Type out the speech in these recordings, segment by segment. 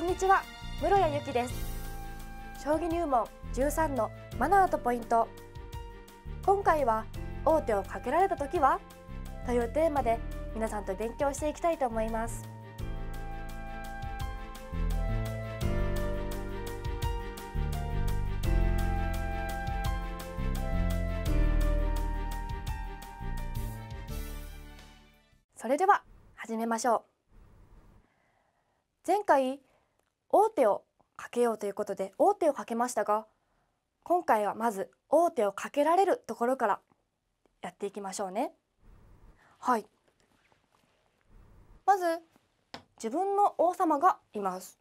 こんにちは室谷由紀です将棋入門13のマナーとポイント今回は王手をかけられた時はというテーマで皆さんと勉強していきたいと思いますそれでは始めましょう前回王手をかけようということで王手をかけましたが今回はまず王手をかけられるところからやっていきましょうね。はいまず自分の王様がいます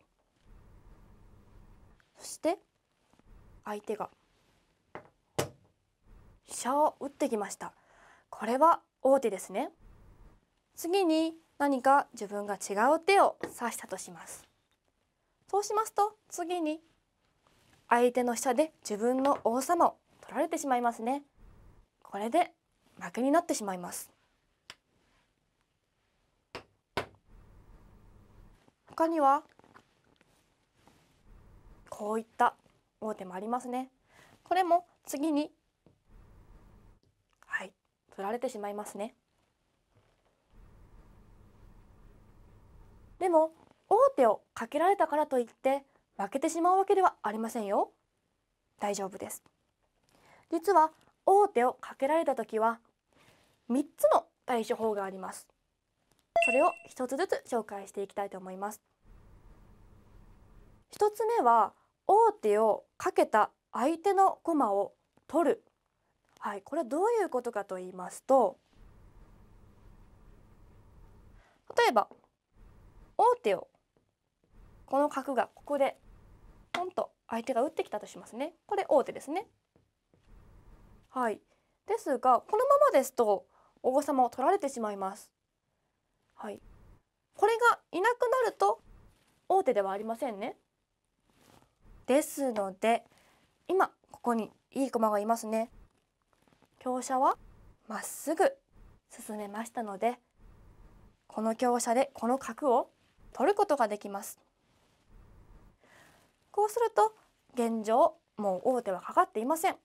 そして相手が飛車を打ってきましたこれは王手ですね次に何か自分が違う手を指したとしますそうしますと次に相手の飛車で自分の王様を取られてしまいますね。これで負けになってしまいます。他にはこういった王手もありますね。これも次にはい取られてしまいますね。でも大手をかけられたからといって負けてしまうわけではありませんよ大丈夫です実は大手をかけられた時は3つの対処法がありますそれを一つずつ紹介していきたいと思います一つ目は大手をかけた相手の駒を取るはい、これはどういうことかと言いますと例えば大手をこの角がここでポンと相手が打ってきたとしますね。これ王手ですね。はい。ですがこのままですと王王様を取られてしまいます。はい。これがいなくなると王手ではありませんね。ですので今ここにいい駒がいますね。強者はまっすぐ進めましたのでこの強者でこの角を取ることができます。こうすると現状もう大手はかかっていません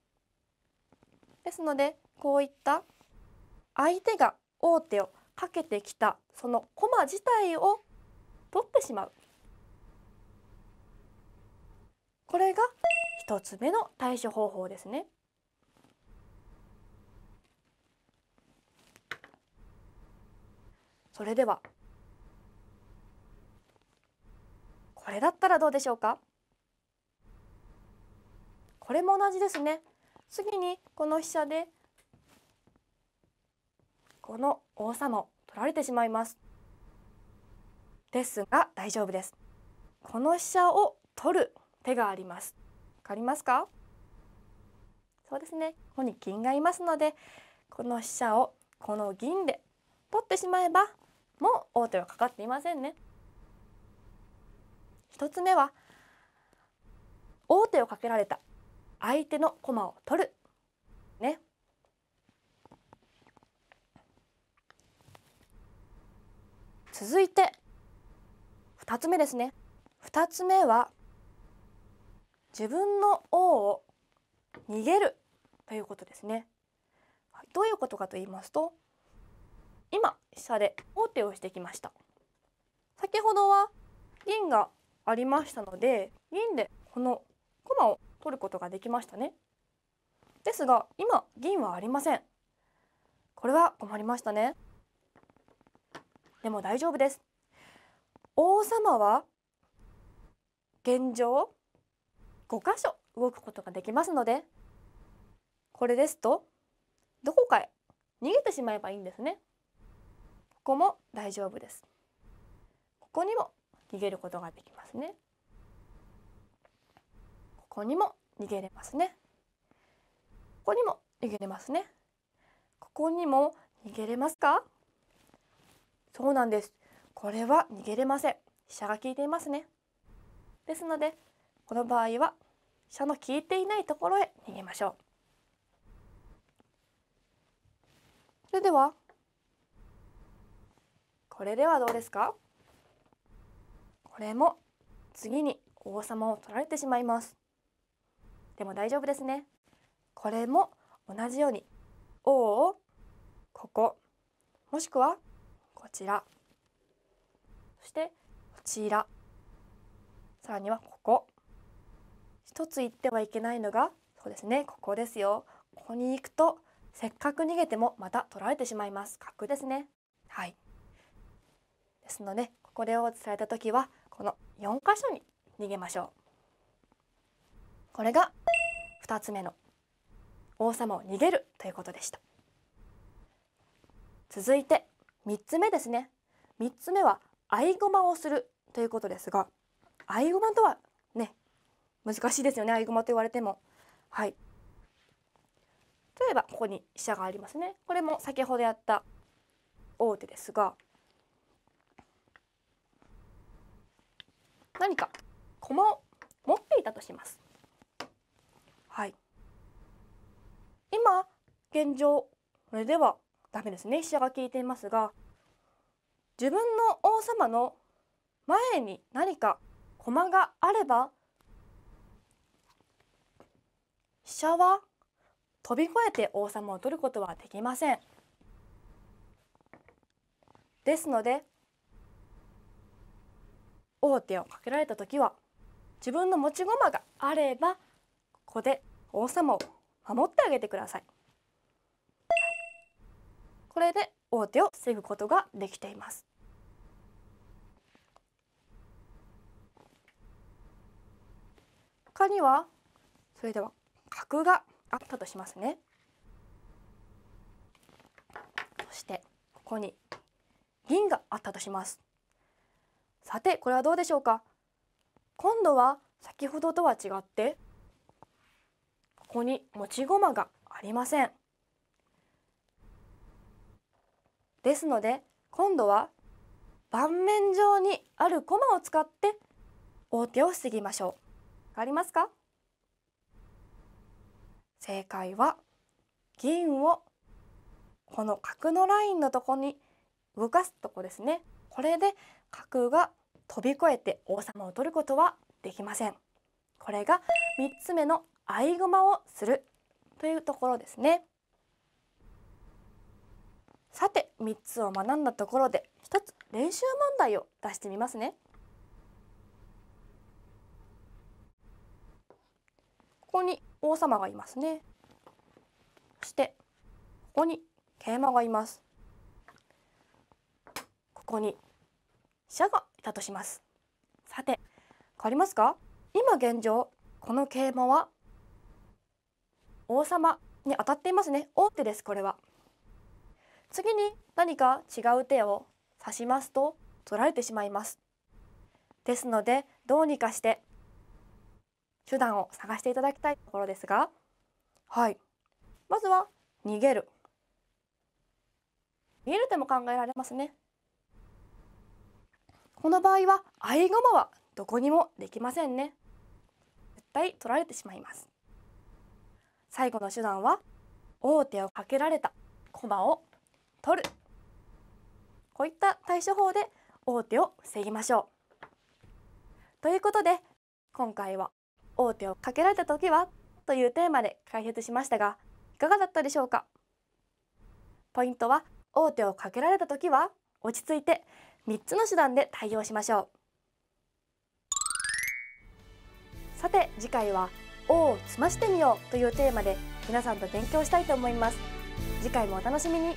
ですのでこういった相手が大手をかけてきたその駒自体を取ってしまうこれが一つ目の対処方法ですね。それではこれだったらどうでしょうかこれも同じですね。次にこの飛車でこの王様を取られてしまいます。ですが大丈夫です。この飛車を取る手があります。わかりますかそうですね。ここに銀がいますのでこの飛車をこの銀で取ってしまえばもう王手はかかっていませんね。一つ目は王手をかけられた相手の駒を取る。ね。続いて2つ目ですね。2つ目は自分の王を逃げるということですね。どういうことかと言いますと今飛車で王手をしてきました。先ほどは銀がありましたので銀でこの駒を取ることができましたね。ですが今銀はありません。これは困りましたね。でも大丈夫です。王様は現状5箇所動くことができますのでこれですとどこかへ逃げてしまえばいいんですね。ここも大丈夫です。ここにも逃げることができますね。ここにも逃げれますねここにも逃げれますねここにも逃げれますかそうなんですこれは逃げれません飛車が効いていますねですのでこの場合は飛車の効いていないところへ逃げましょうそれではこれではどうですかこれも次に王様を取られてしまいますでも大丈夫ですねこれも同じように「お」をここもしくはこちらそしてこちらさらにはここ一つ言ってはいけないのがそうですねここですよここに行くとせっかく逃げてもまた取られてしまいます角ですねはいですのでここでを伝えた時はこの4箇所に逃げましょうこれが2つ目の王様を逃げるということでした続いて3つ目ですね3つ目は合駒をするということですが合駒とはね難しいですよね合駒と言われてもはい例えばここに飛車がありますねこれも先ほどやった大手ですが何か駒を持っていたとしますはい。今、現状、これではダメですね。飛車が利いていますが、自分の王様の前に何か駒があれば、飛車は飛び越えて王様を取ることはできません。ですので王手をかけられた時は自分の持ち駒があればここで王様を守ってあげてくださいこれで王手を防ぐことができています他にはそれでは角があったとしますねそしてここに銀があったとしますさてこれはどうでしょうか今度は先ほどとは違ってここに持ち駒がありません。ですので今度は盤面上にある駒を使って王手を防ぎましょう。ありますか正解は銀をこの角のラインのとこに動かすとこですね。これで角が飛び越えて王様を取ることはできません。これが3つ目の合駒をするというところですねさて3つを学んだところで1つ練習問題を出してみますねここに王様がいますねそしてここに桂馬がいますここに飛車がいたとしますさて変わりますか今現状この桂馬は王様に当たっていますね王手ですこれは次に何か違う手を指しますと取られてしまいますですのでどうにかして手段を探していただきたいところですがはいまずは逃げる逃げる手も考えられますねこの場合は合駒はどこにもできませんね絶対取られてしまいます最後の手段は王手をかけられた駒を取るこういった対処法で王手を防ぎましょう。ということで今回は「王手をかけられた時は?」というテーマで解説しましたがいかがだったでしょうかポイントは王手をかけられた時は落ち着いて3つの手段で対応しましょう。さて次回は「を済ましてみようというテーマで皆さんと勉強したいと思います次回もお楽しみに